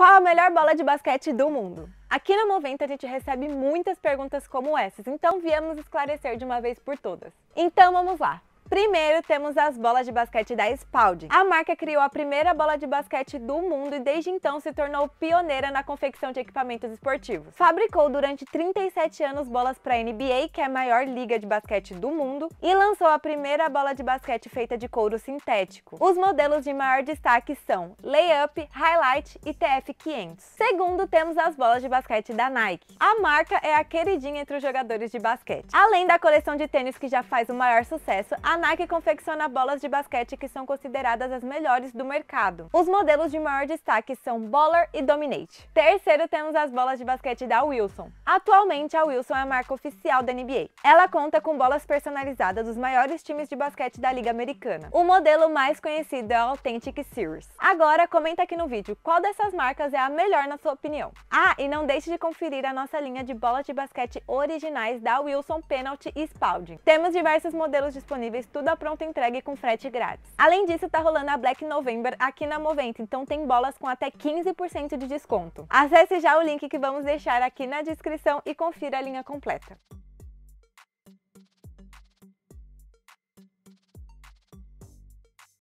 Qual a melhor bola de basquete do mundo? Aqui na Moventa a gente recebe muitas perguntas como essas, então viemos esclarecer de uma vez por todas. Então vamos lá! Primeiro temos as bolas de basquete da Spalding. A marca criou a primeira bola de basquete do mundo e desde então se tornou pioneira na confecção de equipamentos esportivos. Fabricou durante 37 anos bolas para a NBA, que é a maior liga de basquete do mundo, e lançou a primeira bola de basquete feita de couro sintético. Os modelos de maior destaque são Layup, Highlight e TF500. Segundo temos as bolas de basquete da Nike. A marca é a queridinha entre os jogadores de basquete. Além da coleção de tênis que já faz o maior sucesso, a ANAC confecciona bolas de basquete que são consideradas as melhores do mercado. Os modelos de maior destaque são Baller e Dominate. Terceiro temos as bolas de basquete da Wilson. Atualmente a Wilson é a marca oficial da NBA. Ela conta com bolas personalizadas dos maiores times de basquete da Liga Americana. O modelo mais conhecido é o Authentic Series. Agora comenta aqui no vídeo qual dessas marcas é a melhor na sua opinião. Ah, e não deixe de conferir a nossa linha de bolas de basquete originais da Wilson Penalty e Spalding. Temos diversos modelos disponíveis tudo à pronta entrega e com frete grátis. Além disso, tá rolando a Black November aqui na Movento, então tem bolas com até 15% de desconto. Acesse já o link que vamos deixar aqui na descrição e confira a linha completa.